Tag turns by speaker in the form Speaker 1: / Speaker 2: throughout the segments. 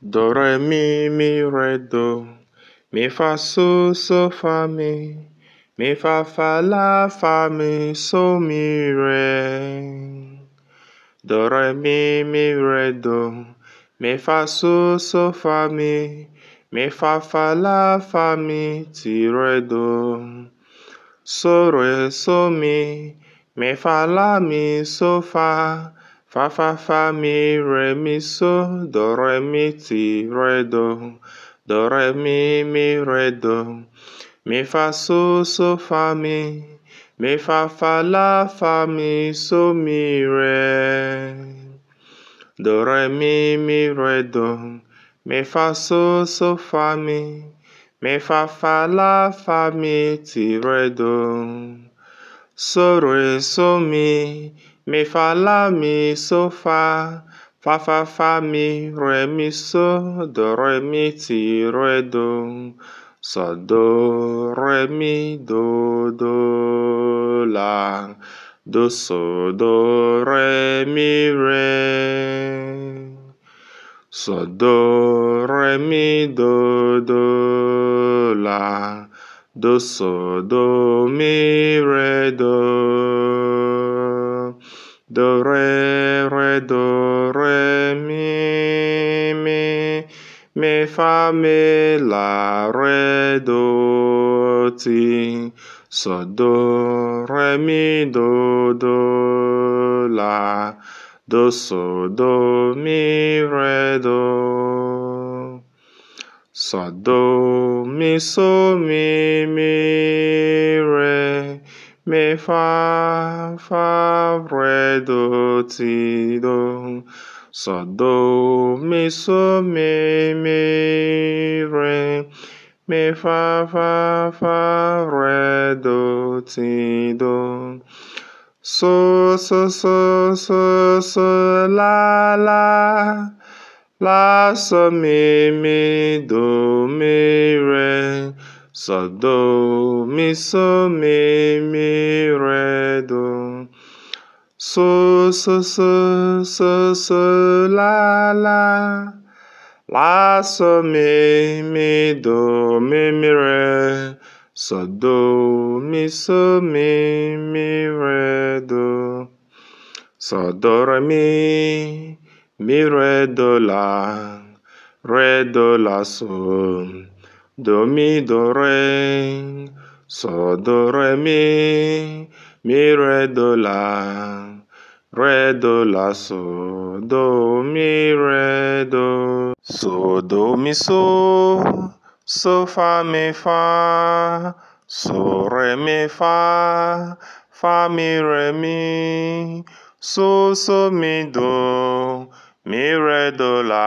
Speaker 1: Do re mi mi re do. Mi fa so so fa mi. Mi fa fa la fa mi so mi re. Do re mi mi re do. Mi fa so so fa mi. Mi fa fa la fa mi ti re do. So re so mi. Mi fa la mi so fa. Fa fa fa mi re mi so do re mi ti re do do re mi mi re do mi fa so so fa mi mi fa fa la fa mi so mi re do re mi mi re do mi fa so so fa mi mi fa fa la fa mi ti re do so re so mi mi fa la mi so fa fa fa fa mi re mi so do re mi ti re do so do re mi do do la do so do re mi re so do re mi do do la do so do mi re do re, re, do, re, mi, mi, mi, fa, mi, la, re, do, ti, so, do, re, mi, do, do, la, do, so, do, mi, re, do, so, do, mi, so, mi, mi, re, me fa fa re do ti do so do mi so mi mi re mi fa fa fa re do ti do so so so so so la la la so mi mi do mi Sa do mi so mi mi re do. So so so so so la la. La so mi mi do mi mi re. So do mi so mi mi re do. So do re mi mi re do la re do la so. Do mi do re, so do re mi, mi re do la, re do la so, do mi re do, so do mi so, so fa mi fa, so re mi fa, fa mi re mi, so so mi do, mi re do la.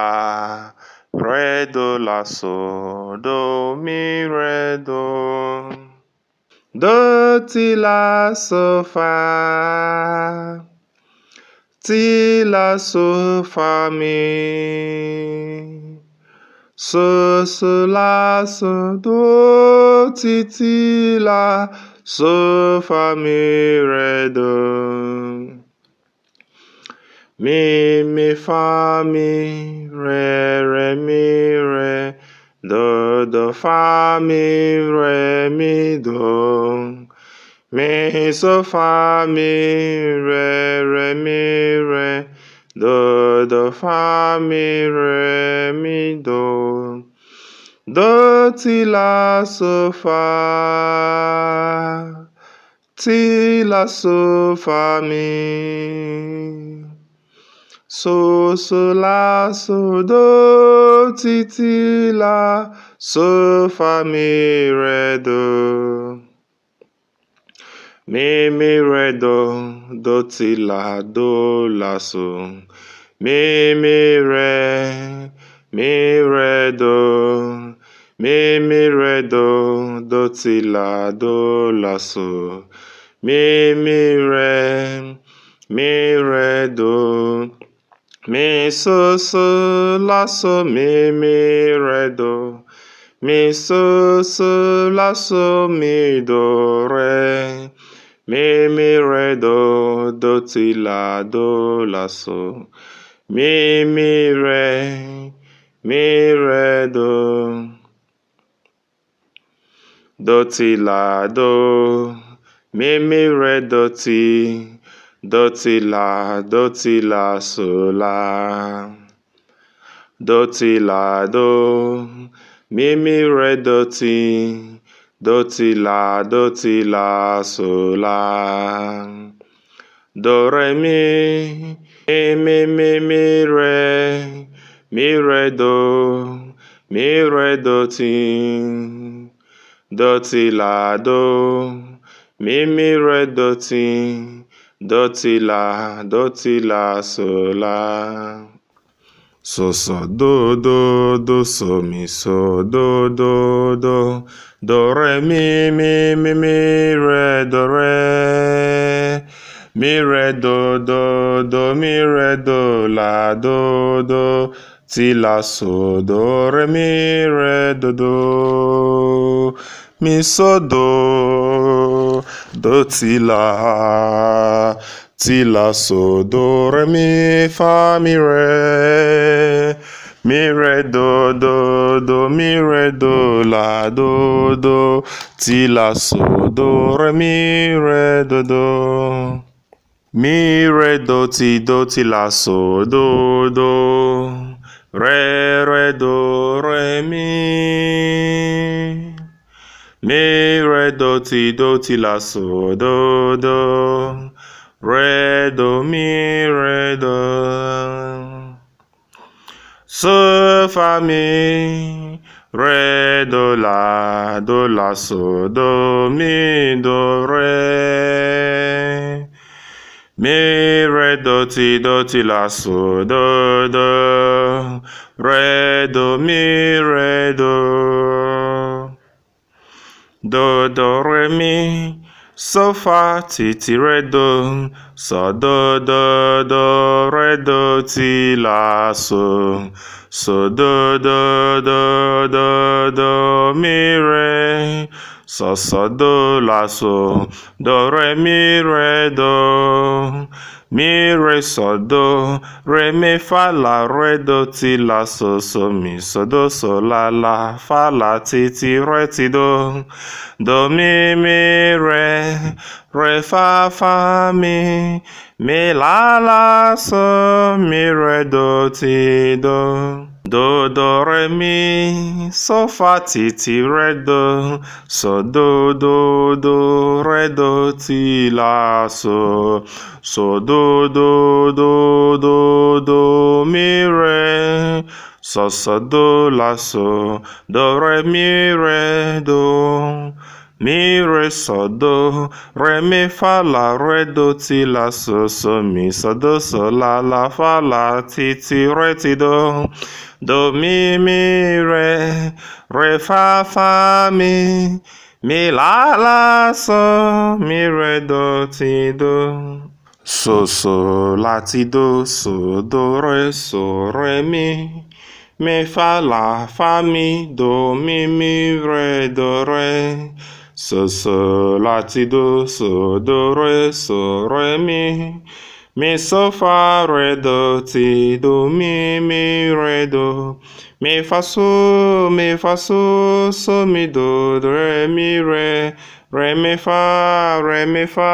Speaker 1: Re do la so do mi re do. Do ti la so fa. Ti la so fa mi. So so la so do ti ti la so fa mi re do. Mi mi fa mi re re mi re do do fa mi re mi do mi so fa mi re re mi re do do fa mi re mi do do ti la so fa ti la so fa mi so so la so do ti la so fa mi re do mi mi re do do ti la do la so mi mi re mi re do mi mi re do do ti la do la so mi mi re mi re do. Mi soso mi mi re do. Mi soso mi do re. Mi mi re do do ti la do laso. Mi mi re. Mi re do. Do ti la do. Mi mi re do ti. Do do la Dotila, la sola. la do. la do mi mi re do doti. do dotila, la Do re mi. Mi, mi, mi, mi re. Mi re do. Mi re do Dotila, do. la do Mi, mi re do doti dotila dotila sola so do do do so mi so do do do do re mi mi mi mi re do re mi re do do do mi re do la do do ti la so do re mi re do do mi so do do ti la ti la so do re mi fa mi re mi re do do do mi re do la do do ti la so do re mi re do do mi re do ti do ti la so do do re re do re mi Do ti do ti la so do do re do mi re do so fa mi re do la do la so do mi do re mi re do ti do ti la so do do re do mi re do Do do re mi so fa ti ti re do so do do do re do ti la so so do do do do do mi re do la so do re mi re do mi re rẹ̀ do re mi fa la re do ti la so so mi làṣọ do sọ̀dọ̀ la la fa la ti ti ti re do do mi mi re fa fa mi mi la la so mi re do ti do do do re mi so fa ti ti re do so do do do re do ti la so so do do do do do mi re so so do la so do re mi re do Mi re sodo, re mi fa la re do ti la so so mi sodo so la la fa la ti ti re ti do. Do mi mi re, re fa fa mi, mi la la so mi re do ti do. So so la ti do, so do re so re mi. Mi fa la fa mi, do mi mi re do re. Sơ sơ la ti do sơ do re sơ re mi Mi sơ fa re do ti do mi mi re do Mi fa so mi fa so so mi do re mi re Re mi fa re mi fa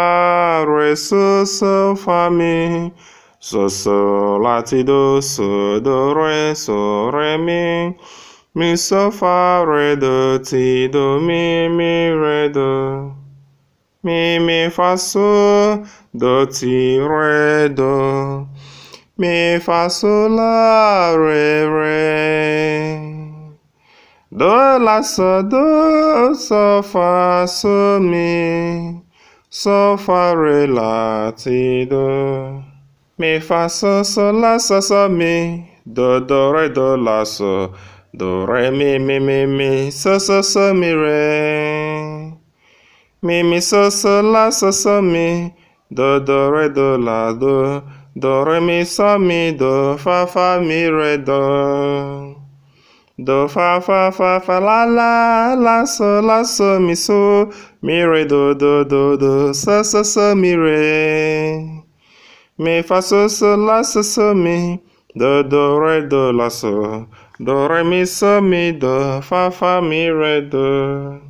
Speaker 1: re sơ sơ fa mi Sơ sơ la ti do sơ do re sơ re mi do ti do mimi redo. Mimi faso do ti do Mi faso la re re. Do la so do so fa so mi. So fa re la ti do. Mi faso so la so so mi. Do do re do la so. Do re mi mi mi mi so so so mi re. Mi mi so so la so so mi. Do do re do la do. Do re mi so mi do fa fa mi re do. Do fa fa fa fa la la la so la so mi so mi re do do do do so so so mi re. Mi fa so so la so so mi do do re do la so. Do re mi so mi do fa fa mi re do.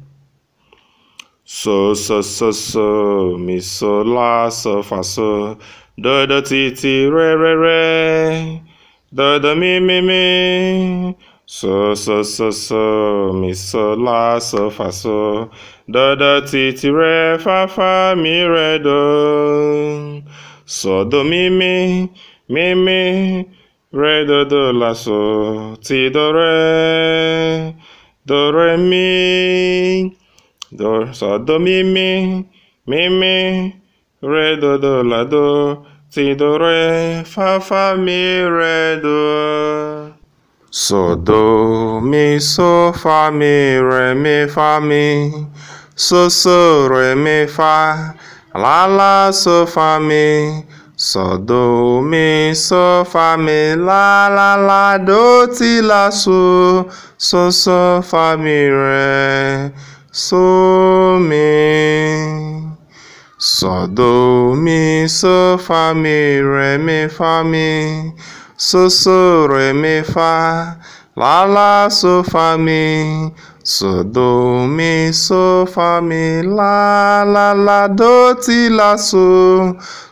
Speaker 1: So so so so mi so la so fa so do do ti ti re re re do do mi mi mi so so so so mi so la so fa so do do ti ti re fa fa mi re do so do mi mi mi mi re do do la so ti do re do re mi do so do mi mi mi mi re do do la do ti do re fa fa mi re do so do mi so fa mi re mi fa mi so so re mi fa la la so fa mi Sọ̀dọ̀ omi ṣọ́fàmì lálàlà dótìlà so, ṣoṣo fàmì rẹ̀ sómi. Sọ̀dọ̀ omi ṣọ́fàmì rẹ̀ mi fàmì, ṣoṣo rẹ̀ mi fà lálà ṣọ́fàmì. So do mi so fa mi la la la do ti la so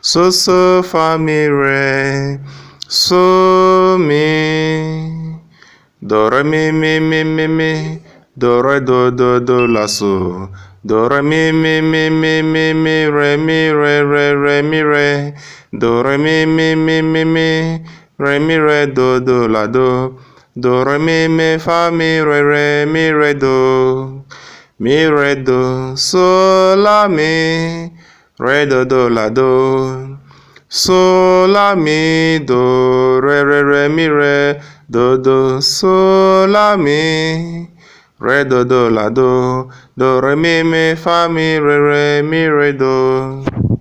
Speaker 1: so so fa mi re so mi do re mi mi mi mi mi do re do do do la so do re mi mi mi mi mi mi re mi re re re mi re do re mi mi mi mi mi re mi re do do la do. do re mi mi fa mi re re mi re do mi re do sol la mi re do do la do sol la mi do re re re mi re do do sol la mi re do do la do do re mi mi fa mi re re mi re do